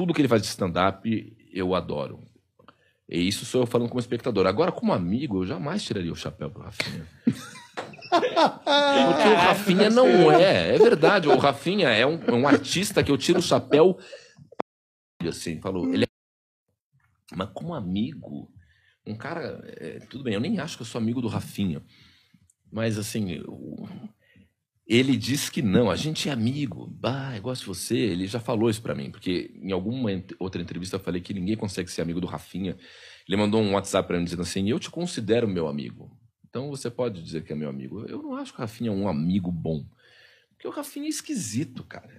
tudo que ele faz de stand-up eu adoro. E isso sou eu falando como espectador. Agora, como amigo, eu jamais tiraria o chapéu pro Rafinha. Porque o Rafinha não é. É verdade. O Rafinha é um, é um artista que eu tiro o chapéu. Assim, falou. Ele é... Mas como amigo, um cara. É, tudo bem, eu nem acho que eu sou amigo do Rafinha. Mas assim, eu, ele diz que não, a gente é amigo, bah, eu gosto de você. Ele já falou isso para mim, porque em alguma outra entrevista eu falei que ninguém consegue ser amigo do Rafinha. Ele mandou um WhatsApp para mim dizendo assim: Eu te considero meu amigo. Então você pode dizer que é meu amigo. Eu não acho que o Rafinha é um amigo bom. Porque o Rafinha é esquisito, cara.